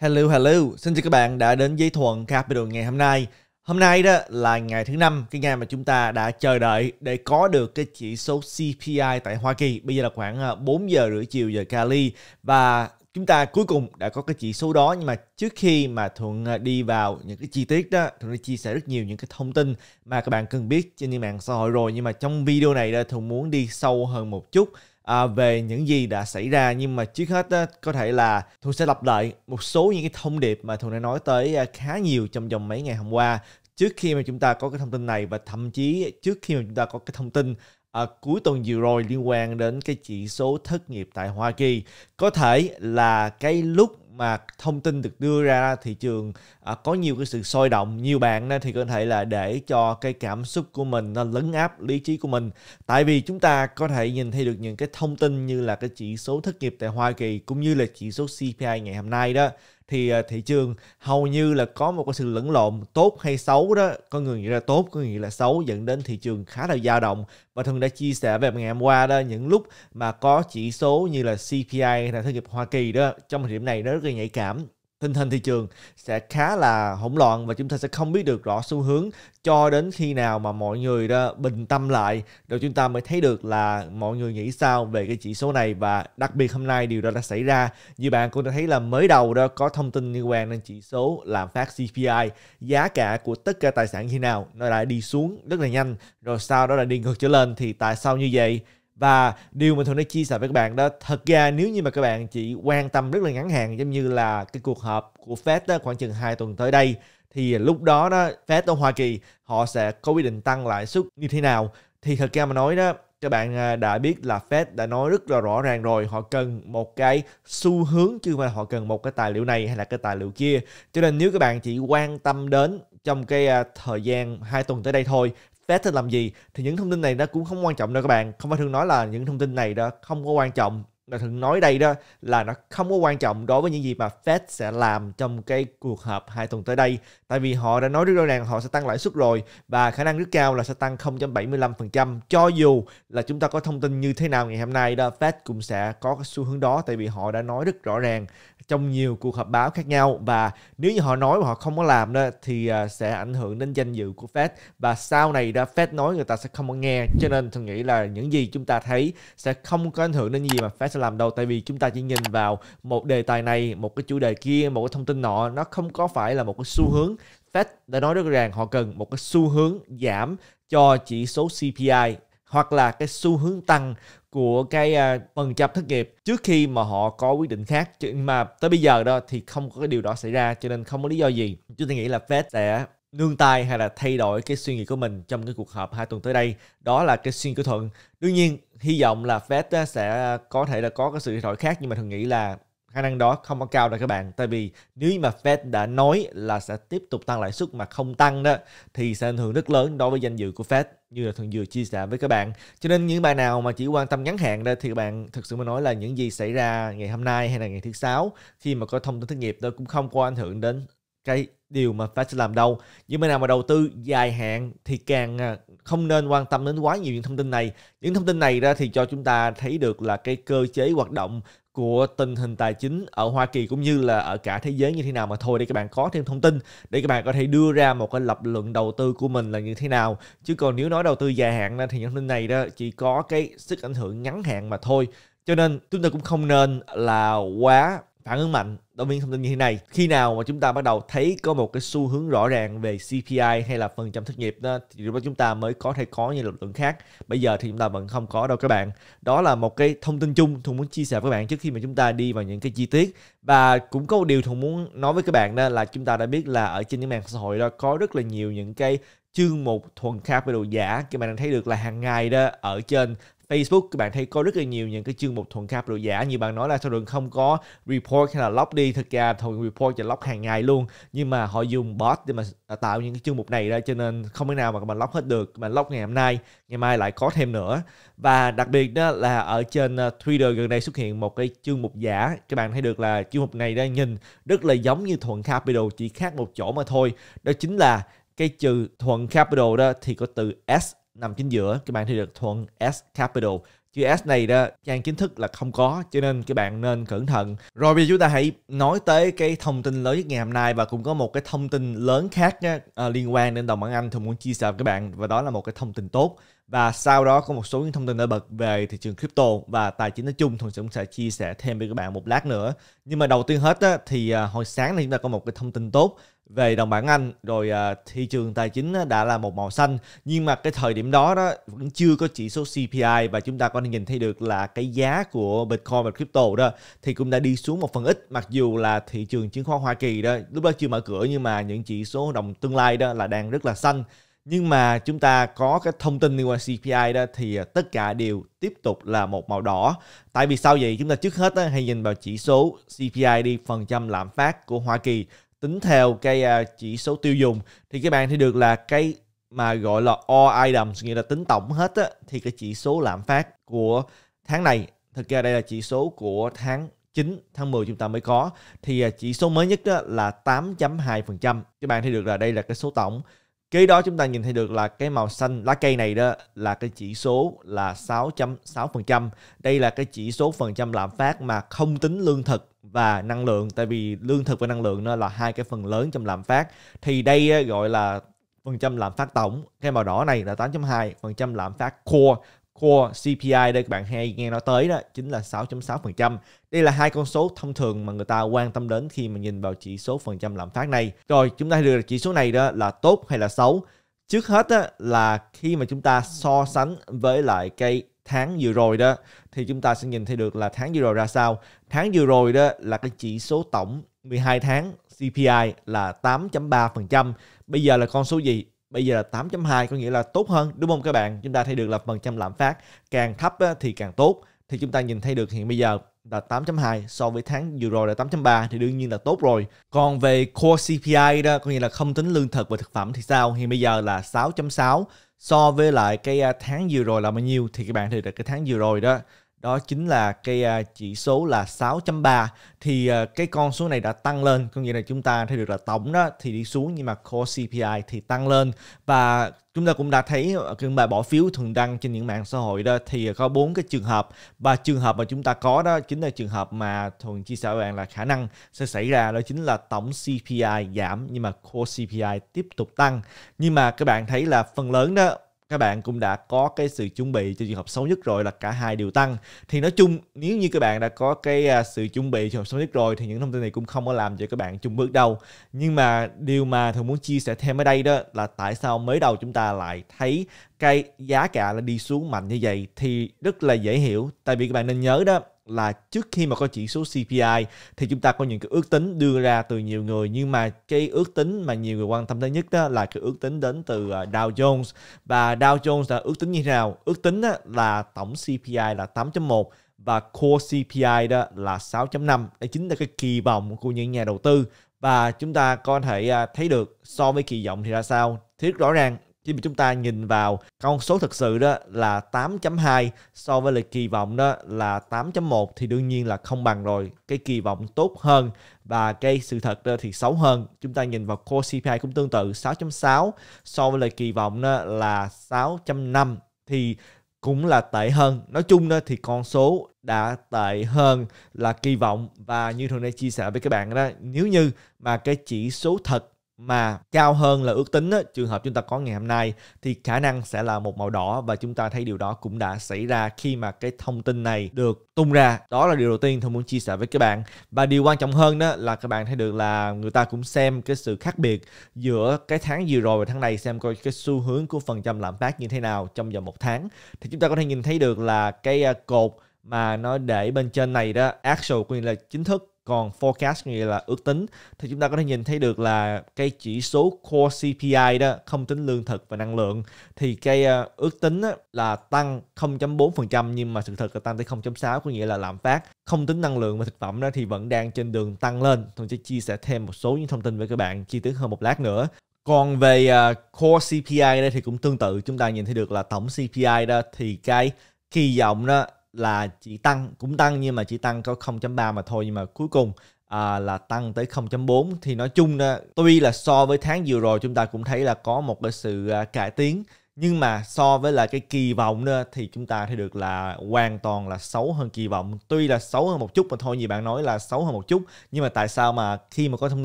Hello hello, xin chào các bạn đã đến với Thuận Capital ngày hôm nay. Hôm nay đó là ngày thứ năm, cái ngày mà chúng ta đã chờ đợi để có được cái chỉ số CPI tại Hoa Kỳ. Bây giờ là khoảng 4 à, giờ rưỡi chiều giờ Cali và chúng ta cuối cùng đã có cái chỉ số đó nhưng mà trước khi mà thuận à, đi vào những cái chi tiết đó thuận đã chia sẻ rất nhiều những cái thông tin mà các bạn cần biết trên những mạng xã hội rồi nhưng mà trong video này đó thuận muốn đi sâu hơn một chút à, về những gì đã xảy ra nhưng mà trước hết á, có thể là thu sẽ lặp lại một số những cái thông điệp mà thu đã nói tới à, khá nhiều trong vòng mấy ngày hôm qua trước khi mà chúng ta có cái thông tin này và thậm chí trước khi mà chúng ta có cái thông tin à, cuối tuần vừa rồi liên quan đến cái chỉ số thất nghiệp tại Hoa Kỳ có thể là cái lúc mà thông tin được đưa ra thị trường à, có nhiều cái sự sôi động nhiều bạn nên thì có thể là để cho cái cảm xúc của mình nó lấn áp lý trí của mình tại vì chúng ta có thể nhìn thấy được những cái thông tin như là cái chỉ số thất nghiệp tại Hoa Kỳ cũng như là chỉ số CPI ngày hôm nay đó thì à, thị trường hầu như là có một cái sự lẫn lộn tốt hay xấu đó có người nghĩ là tốt có người nghĩ là xấu dẫn đến thị trường khá là dao động và thường đã chia sẻ về ngày hôm qua đó những lúc mà có chỉ số như là CPI hay là thất nghiệp Hoa Kỳ đó trong thời điểm này nó rất là nhạy cảm tình hình thị trường sẽ khá là hỗn loạn và chúng ta sẽ không biết được rõ xu hướng cho đến khi nào mà mọi người đó bình tâm lại rồi chúng ta mới thấy được là mọi người nghĩ sao về cái chỉ số này và đặc biệt hôm nay điều đó đã xảy ra như bạn cũng đã thấy là mới đầu đó có thông tin liên quan đến chỉ số làm phát CPI giá cả của tất cả tài sản khi nào nó đã đi xuống rất là nhanh rồi sau đó là đi ngược trở lên thì tại sao như vậy và điều mà thường nói chia sẻ với các bạn đó thật ra nếu như mà các bạn chỉ quan tâm rất là ngắn hạn giống như là cái cuộc họp của Fed đó, khoảng chừng 2 tuần tới đây thì lúc đó đó Fed ở Hoa Kỳ họ sẽ có quyết định tăng lãi suất như thế nào thì thật ra mà nói đó các bạn à, đã biết là Fed đã nói rất là rõ ràng rồi họ cần một cái xu hướng chứ mà họ cần một cái tài liệu này hay là cái tài liệu kia cho nên nếu các bạn chỉ quan tâm đến trong cái à, thời gian 2 tuần tới đây thôi Vettel làm gì thì những thông tin này nó cũng không quan trọng đâu các bạn không phải thường nói là những thông tin này đó không có quan trọng là thường nói đây đó là nó không có quan trọng đối với những gì mà Fed sẽ làm trong cái cuộc họp hai tuần tới đây. Tại vì họ đã nói rất rõ ràng họ sẽ tăng lãi suất rồi và khả năng rất cao là sẽ tăng 0.75% cho dù là chúng ta có thông tin như thế nào ngày hôm nay đó Fed cũng sẽ có cái xu hướng đó tại vì họ đã nói rất rõ ràng trong nhiều cuộc họp báo khác nhau và nếu như họ nói mà họ không có làm đó thì à, sẽ ảnh hưởng đến danh dự của Fed và sau này đã Fed nói người ta sẽ không có nghe cho nên tôi nghĩ là những gì chúng ta thấy sẽ không có ảnh hưởng đến gì mà Fed sẽ làm đâu tại vì chúng ta chỉ nhìn vào một đề tài này một cái chủ đề kia một cái thông tin nọ nó không có phải là một cái xu hướng Fed đã nói rất ràng họ cần một cái xu hướng giảm cho chỉ số CPI hoặc là cái xu hướng tăng của cái à, phần trăm thất nghiệp trước khi mà họ có quyết định khác nhưng mà tới bây giờ đó thì không có cái điều đó xảy ra cho nên không có lý do gì chúng ta nghĩ là Fed sẽ nương tay hay là thay đổi cái suy nghĩ của mình trong cái cuộc họp hai tuần tới đây đó là cái suy nghĩ của thuận đương nhiên hy vọng là Fed à, sẽ có thể là có cái sự thay đổi khác nhưng mà thường nghĩ là khả năng đó không có cao đâu các bạn tại vì nếu mà Fed đã nói là sẽ tiếp tục tăng lãi suất mà không tăng đó thì sẽ ảnh hưởng rất lớn đối với danh dự của Fed như là thường vừa chia sẻ với các bạn cho nên những bài nào mà chỉ quan tâm ngắn hạn đây thì các bạn thực sự mới nói là những gì xảy ra ngày hôm nay hay là ngày thứ sáu khi mà có thông tin thất nghiệp đó cũng không có ảnh hưởng đến cái điều mà Fed sẽ làm đâu. Nhưng mà nào mà đầu tư dài hạn thì càng à, không nên quan tâm đến quá nhiều những thông tin này. Những thông tin này ra thì cho chúng ta thấy được là cái cơ chế hoạt động của tình hình tài chính ở Hoa Kỳ cũng như là ở cả thế giới như thế nào mà thôi để các bạn có thêm thông tin để các bạn có thể đưa ra một cái lập luận đầu tư của mình là như thế nào chứ còn nếu nói đầu tư dài hạn thì những tin này đó chỉ có cái sức ảnh hưởng ngắn hạn mà thôi cho nên chúng ta cũng không nên là quá phản ứng mạnh Đồng viên thông tin như thế này, khi nào mà chúng ta bắt đầu thấy có một cái xu hướng rõ ràng về CPI hay là phần trăm thất nghiệp đó, thì lúc đó chúng ta mới có thể có những lực lượng khác. Bây giờ thì chúng ta vẫn không có đâu các bạn. Đó là một cái thông tin chung thùng muốn chia sẻ với các bạn trước khi mà chúng ta đi vào những cái chi tiết. Và cũng có một điều thùng muốn nói với các bạn đó là chúng ta đã biết là ở trên những mạng xã hội đó có rất là nhiều những cái chương mục thuần đồ giả các bạn đang thấy được là hàng ngày đó ở trên Facebook các bạn thấy có rất là nhiều những cái chương mục thuận capital giả như bạn nói là sao đường không có report hay là lock đi thực ra thường report và lock hàng ngày luôn nhưng mà họ dùng bot để mà à, tạo những cái chương mục này ra cho nên không thể nào mà các bạn lock hết được mà lock ngày hôm nay ngày mai lại có thêm nữa và đặc biệt đó là ở trên à, Twitter gần đây xuất hiện một cái chương mục giả các bạn thấy được là chương mục này đã nhìn rất là giống như thuận capital chỉ khác một chỗ mà thôi đó chính là cái trừ thuận capital đó thì có từ s nằm chính giữa các bạn thì được thuận S Capital chữ S này đó trang chính thức là không có cho nên các bạn nên cẩn thận rồi bây giờ chúng ta hãy nói tới cái thông tin lớn nhất ngày hôm nay và cũng có một cái thông tin lớn khác nhé, à, ờ, liên quan đến đồng bảng Anh tôi muốn chia sẻ với các bạn và đó là một cái thông tin tốt và sau đó có một số những thông tin nổi bật về thị trường crypto và tài chính nói chung thường sẽ cũng sẽ chia sẻ thêm với các bạn một lát nữa nhưng mà đầu tiên hết á, thì ờ, hồi sáng này chúng ta có một cái thông tin tốt về đồng bảng Anh rồi à, thị trường tài chính à, đã là một màu xanh nhưng mà cái thời điểm đó đó vẫn chưa có chỉ số CPI và chúng ta có thể nhìn thấy được là cái giá của Bitcoin và crypto đó thì cũng đã đi xuống một phần ít mặc dù là thị trường chứng khoán Hoa Kỳ đó lúc đó chưa mở cửa nhưng mà những chỉ số đồng tương lai đó là đang rất là xanh nhưng mà chúng ta có cái thông tin liên quan CPI đó thì à, tất cả đều tiếp tục là một màu đỏ. Tại vì sao vậy? Chúng ta trước hết đó, hay nhìn vào chỉ số CPI đi phần trăm lạm phát của Hoa Kỳ tính theo cái à, chỉ số tiêu dùng thì các bạn thấy được là cái mà gọi là all items nghĩa là tính tổng hết á, thì cái chỉ số lạm phát của tháng này thực ra đây là chỉ số của tháng 9 tháng 10 chúng ta mới có thì à, chỉ số mới nhất đó là 8.2%. Các bạn thấy được là đây là cái số tổng Kế đó chúng ta nhìn thấy được là cái màu xanh lá cây này đó là cái chỉ số là 6.6%. Đây là cái chỉ số phần trăm lạm phát mà không tính lương thực và năng lượng tại vì lương thực và năng lượng nó là hai cái phần lớn trong lạm phát. Thì đây gọi là phần trăm lạm phát tổng, cái màu đỏ này là 8.2, phần trăm lạm phát core Core CPI đây các bạn hay nghe nói tới đó chính là 6.6%. Đây là hai con số thông thường mà người ta quan tâm đến khi mà nhìn vào chỉ số phần trăm lạm phát này. Rồi chúng ta được chỉ số này đó là tốt hay là xấu. Trước hết á, là khi mà chúng ta so sánh với lại cái tháng vừa rồi đó thì chúng ta sẽ nhìn thấy được là tháng vừa rồi ra sao. Tháng vừa rồi đó là cái chỉ số tổng 12 tháng CPI là 8.3%. Bây giờ là con số gì? bây giờ là 8.2 có nghĩa là tốt hơn đúng không các bạn chúng ta thấy được là phần trăm lạm phát càng thấp thì càng tốt thì chúng ta nhìn thấy được hiện bây giờ là 8.2 so với tháng vừa rồi là 8.3 thì đương nhiên là tốt rồi. Còn về core CPI đó, có nghĩa là không tính lương thực và thực phẩm thì sao? Hiện bây giờ là 6.6 so với lại cái à, tháng vừa rồi là bao nhiêu thì các bạn thấy được cái tháng vừa rồi đó đó chính là cái à, chỉ số là 6.3 thì à, cái con số này đã tăng lên có nghĩa là chúng ta thấy được là tổng đó thì đi xuống nhưng mà core CPI thì tăng lên và chúng ta cũng đã thấy những à, bài bỏ phiếu thường đăng trên những mạng xã hội đó thì có bốn cái trường hợp và trường hợp mà chúng ta có đó chính là trường hợp mà thường chia sẻ với bạn là khả năng sẽ xảy ra đó chính là tổng CPI giảm nhưng mà core CPI tiếp tục tăng nhưng mà các bạn thấy là phần lớn đó các bạn cũng đã có cái sự chuẩn bị cho trường hợp xấu nhất rồi là cả hai đều tăng thì nói chung nếu như các bạn đã có cái à, sự chuẩn bị trường hợp xấu nhất rồi thì những thông tin này cũng không có làm cho các bạn chung bước đâu nhưng mà điều mà thường muốn chia sẻ thêm ở đây đó là tại sao mới đầu chúng ta lại thấy cái giá cả là đi xuống mạnh như vậy thì rất là dễ hiểu tại vì các bạn nên nhớ đó là trước khi mà có chỉ số CPI thì chúng ta có những cái ước tính đưa ra từ nhiều người nhưng mà cái ước tính mà nhiều người quan tâm tới nhất đó là cái ước tính đến từ à, Dow Jones và Dow Jones là ước tính như thế nào? Ước tính là tổng CPI là 8.1 và core CPI đó là 6.5 đây chính là cái kỳ vọng của những nhà đầu tư và chúng ta có thể à, thấy được so với kỳ vọng thì ra sao thiết rõ ràng khi mà chúng ta nhìn vào con số thực sự đó là 8.2 so với lại kỳ vọng đó là 8.1 thì đương nhiên là không bằng rồi. Cái kỳ vọng tốt hơn và cái sự thật đó thì xấu hơn. Chúng ta nhìn vào core CPI cũng tương tự 6.6 so với lại kỳ vọng đó là 6.5 thì cũng là tệ hơn. Nói chung đó thì con số đã tệ hơn là kỳ vọng và như thường nay chia sẻ với các bạn đó, nếu như mà cái chỉ số thật mà cao hơn là ước tính á, trường hợp chúng ta có ngày hôm nay thì khả năng sẽ là một màu đỏ và chúng ta thấy điều đó cũng đã xảy ra khi mà cái thông tin này được tung ra đó là điều đầu tiên tôi muốn chia sẻ với các bạn và điều quan trọng hơn đó là các bạn thấy được là người ta cũng xem cái sự khác biệt giữa cái tháng vừa rồi và tháng này xem coi cái xu hướng của phần trăm lạm phát như thế nào trong vòng một tháng thì chúng ta có thể nhìn thấy được là cái à, cột mà nó để bên trên này đó actual quyền là chính thức còn forecast nghĩa là ước tính thì chúng ta có thể nhìn thấy được là cái chỉ số core CPI đó không tính lương thực và năng lượng thì cái ờ, ước tính là tăng 0.4% nhưng mà sự thật là tăng tới 0.6 có nghĩa là lạm phát không tính năng lượng và thực phẩm đó thì vẫn đang trên đường tăng lên tôi sẽ chia sẻ thêm một số những thông tin với các bạn chi tiết hơn một lát nữa còn về uh, core CPI đây thì cũng tương tự chúng ta nhìn thấy được là tổng CPI đó thì cái kỳ vọng đó là chỉ tăng cũng tăng nhưng mà chỉ tăng có 0.3 mà thôi nhưng mà cuối cùng à, là tăng tới 0.4 thì nói chung là tuy là so với tháng vừa rồi chúng ta cũng thấy là có một cái sự à, cải tiến nhưng mà so với là cái kỳ vọng đó thì chúng ta thấy được là hoàn toàn là xấu hơn kỳ vọng tuy là xấu hơn một chút mà thôi như bạn nói là xấu hơn một chút nhưng mà tại sao mà khi mà có thông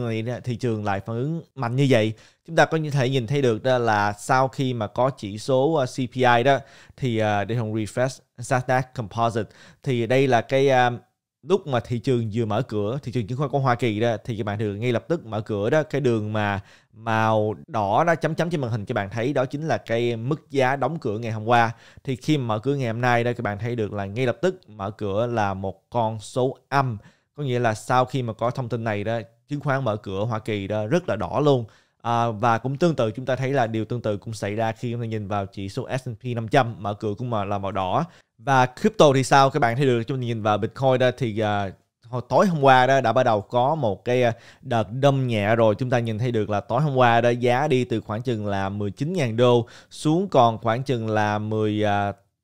tin này thị trường lại phản ứng mạnh như vậy chúng ta có thể nhìn thấy được đó là sau khi mà có chỉ số ờ, CPI đó thì ờ, để hồng refresh Nasdaq Composite thì đây là cái ờ, lúc mà thị trường vừa mở cửa thị trường chứng khoán của Hoa Kỳ đó thì các bạn thường ngay lập tức mở cửa đó cái đường mà màu đỏ đó chấm chấm trên màn hình các bạn thấy đó chính là cái mức giá đóng cửa ngày hôm qua thì khi mở cửa ngày hôm nay đây các bạn thấy được là ngay lập tức mở cửa là một con số âm có nghĩa là sau khi mà có thông tin này đó chứng khoán mở cửa Hoa Kỳ đó rất là đỏ luôn À, và cũng tương tự chúng ta thấy là điều tương tự cũng xảy ra khi chúng ta nhìn vào chỉ số S&P 500 mở cửa cũng mà là màu đỏ và crypto thì sao? Các bạn thấy được chúng nhìn vào Bitcoin đó thì uh, tối hôm qua đó đã bắt đầu có một cái à, đợt đâm nhẹ rồi chúng ta nhìn thấy được là tối hôm qua đó giá đi từ khoảng chừng là 19.000 đô xuống còn khoảng chừng là 10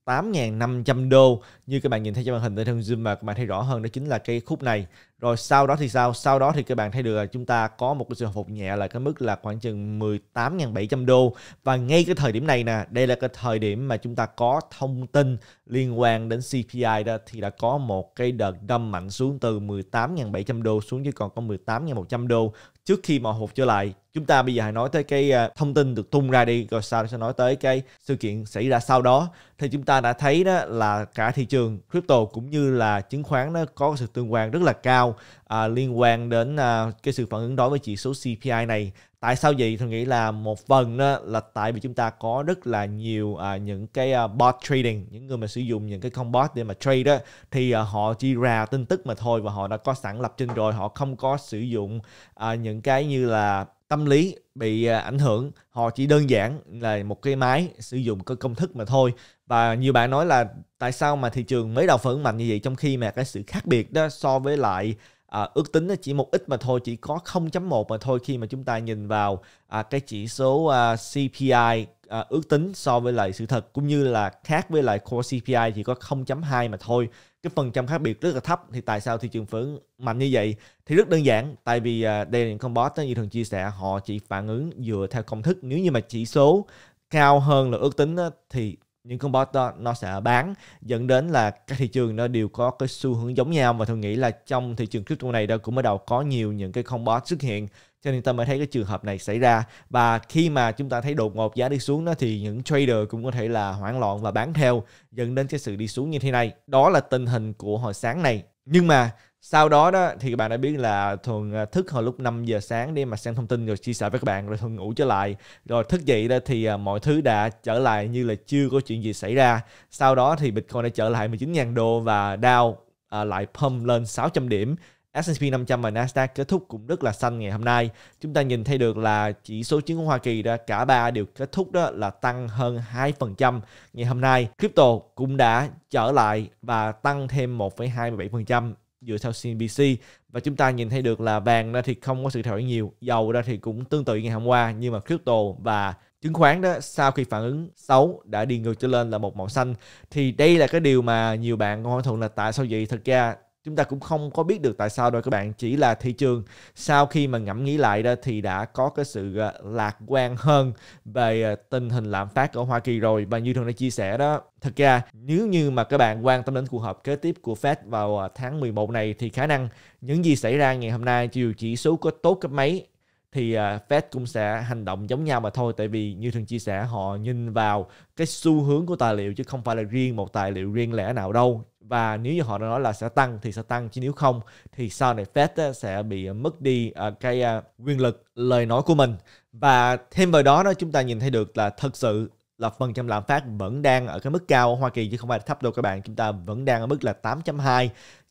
8.500 à, đô như các bạn nhìn thấy trên màn hình tại thân zoom mà các bạn thấy rõ hơn đó chính là cái khúc này rồi sau đó thì sao sau đó thì các bạn thấy được là chúng ta có một cái sự phục nhẹ là cái mức là khoảng chừng 18.700 đô và ngay cái thời điểm này nè đây là cái thời điểm mà chúng ta có thông tin liên quan đến CPI đó thì đã có một cái đợt đâm mạnh xuống từ 18.700 đô xuống chỉ còn có 18.100 đô trước khi mà hụt trở lại chúng ta bây giờ hãy nói tới cái à, thông tin được tung ra đi rồi sau sẽ nói tới cái sự kiện xảy ra sau đó thì chúng ta đã thấy đó là cả thị trường crypto cũng như là chứng khoán nó có sự tương quan rất là cao à, liên quan đến à, cái sự phản ứng đối với chỉ số CPI này tại sao vậy tôi nghĩ là một phần đó là tại vì chúng ta có rất là nhiều à, những cái à, bot trading những người mà sử dụng những cái con bot để mà trade đó thì à, họ chỉ ra tin tức mà thôi và họ đã có sẵn lập trình rồi họ không có sử dụng à, những cái như là tâm lý bị à, ảnh hưởng họ chỉ đơn giản là một cái máy sử dụng cái công thức mà thôi và nhiều bạn nói là tại sao mà thị trường mới đầu phản mạnh như vậy trong khi mà cái sự khác biệt đó so với lại à, ước tính nó chỉ một ít mà thôi chỉ có 0.1 mà thôi khi mà chúng ta nhìn vào à, cái chỉ số à, CPI à, ước tính so với lại sự thật cũng như là khác với lại core CPI chỉ có 0.2 mà thôi cái phần trăm khác biệt rất là thấp thì tại sao thị trường phản mạnh như vậy thì rất đơn giản tại vì à, đây là những con bot như thường chia sẻ họ chỉ phản ứng dựa theo công thức nếu như mà chỉ số cao hơn là ước tính thì những con bot đó nó sẽ bán dẫn đến là các thị trường nó đều có cái xu hướng giống nhau và tôi nghĩ là trong thị trường crypto này đó cũng bắt đầu có nhiều những cái con bot xuất hiện cho nên ta mới thấy cái trường hợp này xảy ra và khi mà chúng ta thấy đột ngột giá đi xuống đó thì những trader cũng có thể là hoảng loạn và bán theo dẫn đến cái sự đi xuống như thế này đó là tình hình của hồi sáng này nhưng mà sau đó đó thì các bạn đã biết là thường à, thức hồi lúc 5 giờ sáng để mà xem thông tin rồi chia sẻ với các bạn rồi thường ngủ trở lại rồi thức dậy đó thì à, mọi thứ đã trở lại như là chưa có chuyện gì xảy ra sau đó thì Bitcoin đã trở lại 19.000 đô và Dow à, lại pump lên 600 điểm S&P 500 và Nasdaq kết thúc cũng rất là xanh ngày hôm nay. Chúng ta nhìn thấy được là chỉ số chứng khoán Hoa Kỳ đó cả ba đều kết thúc đó là tăng hơn 2% ngày hôm nay. Crypto cũng đã trở lại và tăng thêm 1,27% dựa theo CNBC và chúng ta nhìn thấy được là vàng ra thì không có sự thay đổi nhiều, dầu ra thì cũng tương tự ngày hôm qua nhưng mà crypto và chứng khoán đó sau khi phản ứng xấu đã đi ngược trở lên là một màu xanh thì đây là cái điều mà nhiều bạn còn hỏi thuận là tại sao vậy thật ra chúng ta cũng không có biết được tại sao đâu các bạn chỉ là thị trường sau khi mà ngẫm nghĩ lại đó thì đã có cái sự ờ, lạc quan hơn về ờ, tình hình lạm phát ở Hoa Kỳ rồi và như thường đã chia sẻ đó thật ra nếu như mà các bạn quan tâm đến cuộc họp kế tiếp của Fed vào ờ, tháng 11 này thì khả năng những gì xảy ra ngày hôm nay dù chỉ số có tốt cấp mấy thì Fed cũng sẽ hành động giống nhau mà thôi tại vì như thường chia sẻ họ nhìn vào cái xu hướng của tài liệu chứ không phải là riêng một tài liệu riêng lẻ nào đâu và nếu như họ đã nói là sẽ tăng thì sẽ tăng chứ nếu không thì sau này Fed sẽ bị mất đi à, cái à, quyền lực lời nói của mình và thêm vào đó đó chúng ta nhìn thấy được là thật sự là phần trăm lạm phát vẫn đang ở cái mức cao ở Hoa Kỳ chứ không phải thấp đâu các bạn chúng ta vẫn đang ở mức là 8.2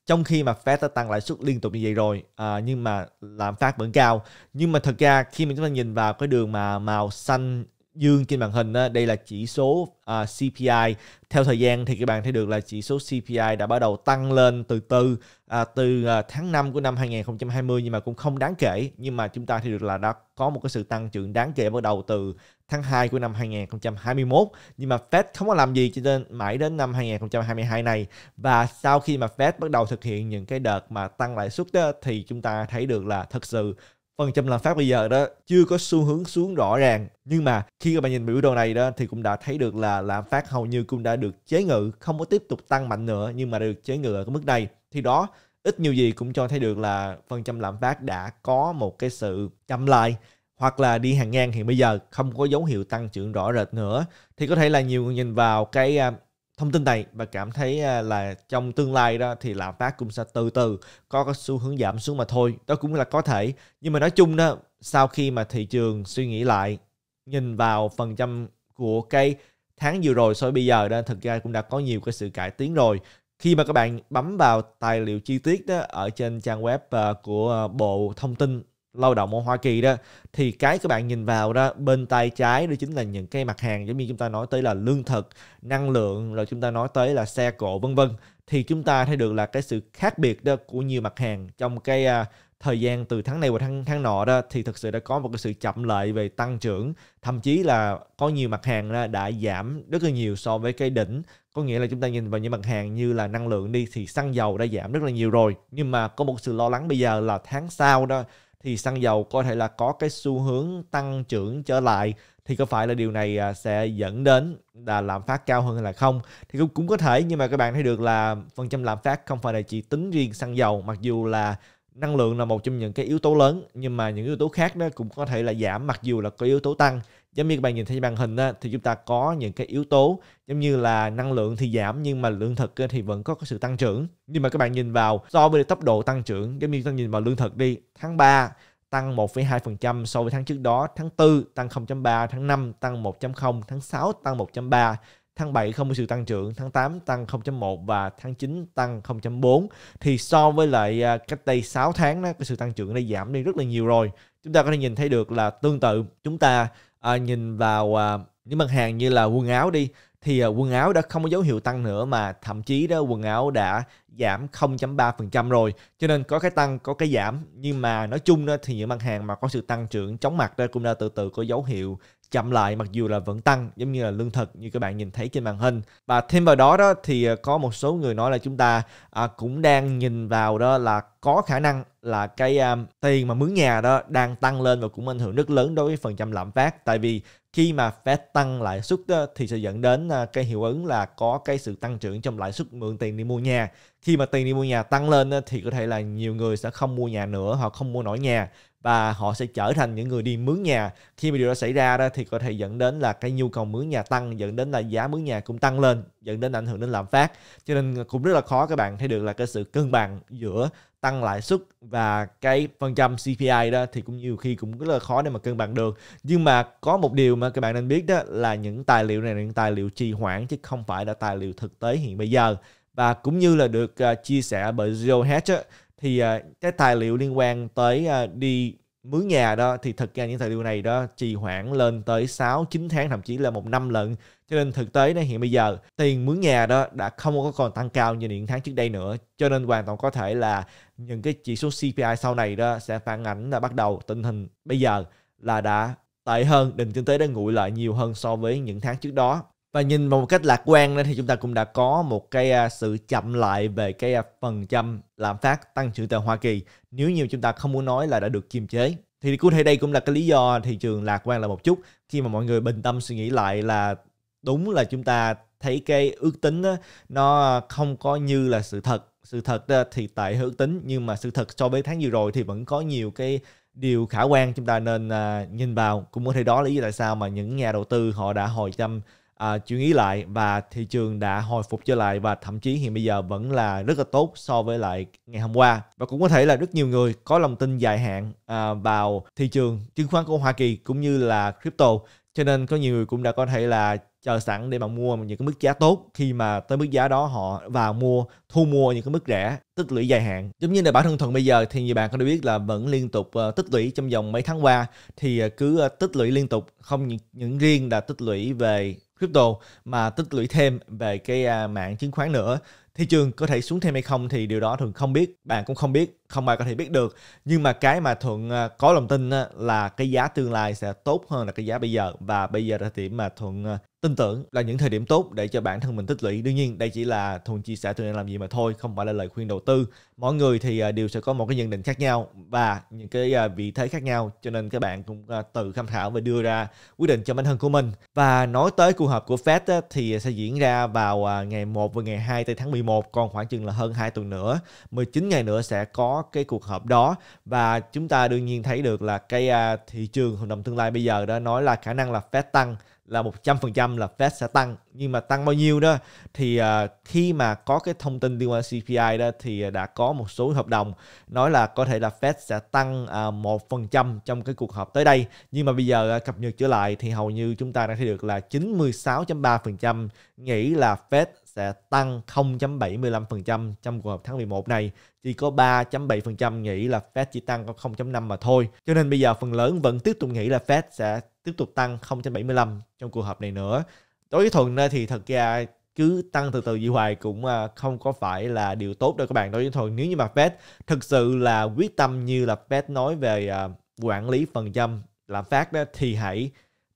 trong khi mà Fed đã tăng lãi suất liên tục như vậy rồi à, nhưng mà lạm phát vẫn cao nhưng mà thật ra khi mà chúng ta nhìn vào cái đường mà màu xanh dương trên màn hình đây là chỉ số uh, à, CPI theo thời gian thì các bạn thấy được là chỉ số CPI đã bắt đầu tăng lên từ từ à, từ à, tháng 5 của năm 2020 nhưng mà cũng không đáng kể nhưng mà chúng ta thì được là đã có một cái sự tăng trưởng đáng kể bắt đầu từ tháng 2 của năm 2021 nhưng mà Fed không có làm gì cho nên mãi đến năm 2022 này và sau khi mà Fed bắt đầu thực hiện những cái đợt mà tăng lãi suất thì chúng ta thấy được là thật sự phần vâng, trăm lạm phát bây giờ đó chưa có xu hướng xuống rõ ràng nhưng mà khi các bạn nhìn biểu đồ này đó thì cũng đã thấy được là lạm phát hầu như cũng đã được chế ngự không có tiếp tục tăng mạnh nữa nhưng mà được chế ngự ở cái mức này thì đó ít nhiều gì cũng cho thấy được là phần vâng, trăm lạm phát đã có một cái sự chậm lại hoặc là đi hàng ngang thì bây giờ không có dấu hiệu tăng trưởng rõ rệt nữa thì có thể là nhiều người nhìn vào cái à, thông tin này và cảm thấy à, là trong tương lai đó thì lạm phát cũng sẽ từ từ có xu hướng giảm xuống mà thôi đó cũng là có thể nhưng mà nói chung đó sau khi mà thị trường suy nghĩ lại nhìn vào phần trăm của cái tháng vừa rồi so với bây giờ đó thực ra cũng đã có nhiều cái sự cải tiến rồi khi mà các bạn bấm vào tài liệu chi tiết đó ở trên trang web à, của à, bộ thông tin lao động ở Hoa Kỳ đó thì cái các bạn nhìn vào đó bên tay trái đó chính là những cái mặt hàng giống như chúng ta nói tới là lương thực, năng lượng rồi chúng ta nói tới là xe cộ vân vân thì chúng ta thấy được là cái sự khác biệt đó của nhiều mặt hàng trong cái uh, thời gian từ tháng này qua tháng tháng nọ đó thì thực sự đã có một cái sự chậm lại về tăng trưởng thậm chí là có nhiều mặt hàng đó đã giảm rất là nhiều so với cái đỉnh có nghĩa là chúng ta nhìn vào những mặt hàng như là năng lượng đi thì xăng dầu đã giảm rất là nhiều rồi nhưng mà có một sự lo lắng bây giờ là tháng sau đó thì xăng dầu có thể là có cái xu hướng tăng trưởng trở lại thì có phải là điều này à, sẽ dẫn đến là lạm phát cao hơn hay là không thì cũng cũng có thể nhưng mà các bạn thấy được là phần trăm lạm phát không phải là chỉ tính riêng xăng dầu mặc dù là năng lượng là một trong những cái yếu tố lớn nhưng mà những yếu tố khác đó cũng có thể là giảm mặc dù là có yếu tố tăng giống như các bạn nhìn thấy màn hình á, thì chúng ta có những cái yếu tố giống như là năng lượng thì giảm nhưng mà lượng thực thì vẫn có cái sự tăng trưởng nhưng mà các bạn nhìn vào so với tốc độ tăng trưởng giống như chúng ta nhìn vào lương thực đi tháng 3 tăng 1,2% so với tháng trước đó, tháng 4 tăng 0,3, tháng 5 tăng 1,0, tháng 6 tăng 1,3, tháng 7 không có sự tăng trưởng, tháng 8 tăng 0.1 và tháng 9 tăng 0.4 thì so với lại à, cách đây 6 tháng đó, cái sự tăng trưởng này giảm đi rất là nhiều rồi. Chúng ta có thể nhìn thấy được là tương tự chúng ta à, nhìn vào à, những mặt hàng như là quần áo đi thì à, quần áo đã không có dấu hiệu tăng nữa mà thậm chí đó quần áo đã giảm 0.3% rồi cho nên có cái tăng có cái giảm nhưng mà nói chung đó thì những mặt hàng mà có sự tăng trưởng chóng mặt đó cũng đã từ từ có dấu hiệu chậm lại mặc dù là vẫn tăng giống như là lương thực như các bạn nhìn thấy trên màn hình và thêm vào đó đó thì à, có một số người nói là chúng ta à, cũng đang nhìn vào đó là có khả năng là cái um, tiền mà mướn nhà đó đang tăng lên và cũng ảnh hưởng rất lớn đối với phần trăm lạm phát tại vì khi mà Fed tăng lãi suất đó, thì sẽ dẫn đến à, cái hiệu ứng là có cái sự tăng trưởng trong lãi suất mượn tiền đi mua nhà khi mà tiền đi mua nhà tăng lên đó, thì có thể là nhiều người sẽ không mua nhà nữa họ không mua nổi nhà và họ sẽ trở thành những người đi mướn nhà khi mà điều đó xảy ra đó thì có thể dẫn đến là cái nhu cầu mướn nhà tăng dẫn đến là giá mướn nhà cũng tăng lên dẫn đến ảnh hưởng đến lạm phát cho nên cũng rất là khó các bạn thấy được là cái sự cân bằng giữa tăng lãi suất và cái phần trăm CPI đó thì cũng nhiều khi cũng rất là khó để mà cân bằng được nhưng mà có một điều mà các bạn nên biết đó là những tài liệu này là những tài liệu trì hoãn chứ không phải là tài liệu thực tế hiện bây giờ và cũng như là được uh, chia sẻ bởi Zero Hedge thì uh, cái tài liệu liên quan tới uh, đi mướn nhà đó thì thực ra những tài liệu này đó trì hoãn lên tới 6 9 tháng thậm chí là một năm lận. Cho nên thực tế đến hiện bây giờ tiền mướn nhà đó đã không có còn tăng cao như những tháng trước đây nữa. Cho nên hoàn toàn có thể là những cái chỉ số CPI sau này đó sẽ phản ảnh là bắt đầu tình hình bây giờ là đã tệ hơn, nền kinh tế đã nguội lại nhiều hơn so với những tháng trước đó và nhìn một cách lạc quan thì chúng ta cũng đã có một cái à, sự chậm lại về cái à, phần trăm lạm phát tăng trưởng tại Hoa Kỳ nếu như chúng ta không muốn nói là đã được kiềm chế thì cụ thể đây cũng là cái lý do thị trường lạc quan là một chút khi mà mọi người bình tâm suy nghĩ lại là đúng là chúng ta thấy cái ước tính đó, nó không có như là sự thật sự thật à, thì tại ước tính nhưng mà sự thật so với tháng vừa rồi thì vẫn có nhiều cái điều khả quan chúng ta nên nhìn vào cũng có thể đó là lý do tại sao mà những nhà đầu tư họ đã hồi chăm à, chuyển ý lại và thị trường đã hồi phục trở lại và thậm chí hiện bây giờ vẫn là rất là tốt so với lại ngày hôm qua và cũng có thể là rất nhiều người có lòng tin dài hạn à, vào thị trường chứng khoán của Hoa Kỳ cũng như là crypto cho nên có nhiều người cũng đã có thể là chờ sẵn để mà mua những cái mức giá tốt khi mà tới mức giá đó họ vào mua thu mua những cái mức rẻ tích lũy dài hạn giống như là bản thân thuận bây giờ thì nhiều bạn có đã biết là vẫn liên tục ờ, tích lũy trong vòng mấy tháng qua thì ờ, cứ ờ, tích lũy liên tục không những riêng là tích lũy về crypto mà tích lũy thêm về cái à, mạng chứng khoán nữa thị trường có thể xuống thêm hay không thì điều đó thường không biết bạn cũng không biết không ai có thể biết được nhưng mà cái mà thuận à, có lòng tin là cái giá tương lai sẽ tốt hơn là cái giá bây giờ và bây giờ là điểm mà thuận à, tin tưởng là những thời điểm tốt để cho bản thân mình tích lũy đương nhiên đây chỉ là thuần chia sẻ tôi đang làm gì mà thôi không phải là lời khuyên đầu tư mỗi người thì à, đều sẽ có một cái nhận định khác nhau và những cái à, vị thế khác nhau cho nên các bạn cũng à, tự tham khảo và đưa ra quyết định cho bản thân của mình và nói tới cuộc họp của Fed thì sẽ diễn ra vào ngày 1 và ngày 2 tây tháng 11 còn khoảng chừng là hơn 2 tuần nữa 19 ngày nữa sẽ có cái cuộc họp đó và chúng ta đương nhiên thấy được là cái thị trường hợp đồng tương lai bây giờ đã nói là khả năng là Fed tăng là 100% là Fed sẽ tăng nhưng mà tăng bao nhiêu đó thì uh, khi mà có cái thông tin liên quan CPI đó thì à, đã có một số hợp đồng nói là có thể là Fed sẽ tăng à, một phần trăm trong cái cuộc họp tới đây nhưng mà bây giờ uh, cập nhật trở lại thì hầu như chúng ta đã thấy được là 96.3% nghĩ là Fed sẽ tăng 0.75% trong cuộc họp tháng 11 này. Chỉ có 3.7% nghĩ là Fed chỉ tăng 0.5 mà thôi. Cho nên bây giờ phần lớn vẫn tiếp tục nghĩ là Fed sẽ tiếp tục tăng 0.75 trong cuộc họp này nữa. Đối với Thuận thì thật ra cứ tăng từ từ dị hoài cũng à, không có phải là điều tốt đâu các bạn đối với Thuận. Nếu như mà Fed thực sự là quyết tâm như là Fed nói về à, quản lý phần trăm lạm phát đó thì hãy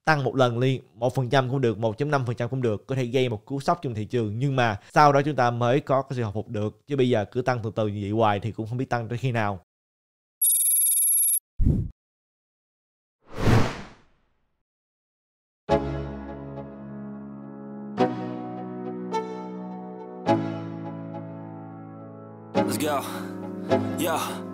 tăng một lần lên một phần trăm cũng được một năm phần trăm cũng được có thể gây một cú sốc trong thị trường nhưng mà sau đó chúng ta mới có cái sự hồi phục được chứ bây giờ cứ tăng từ từ như vậy hoài thì cũng không biết tăng tới khi nào Let's go. Yeah.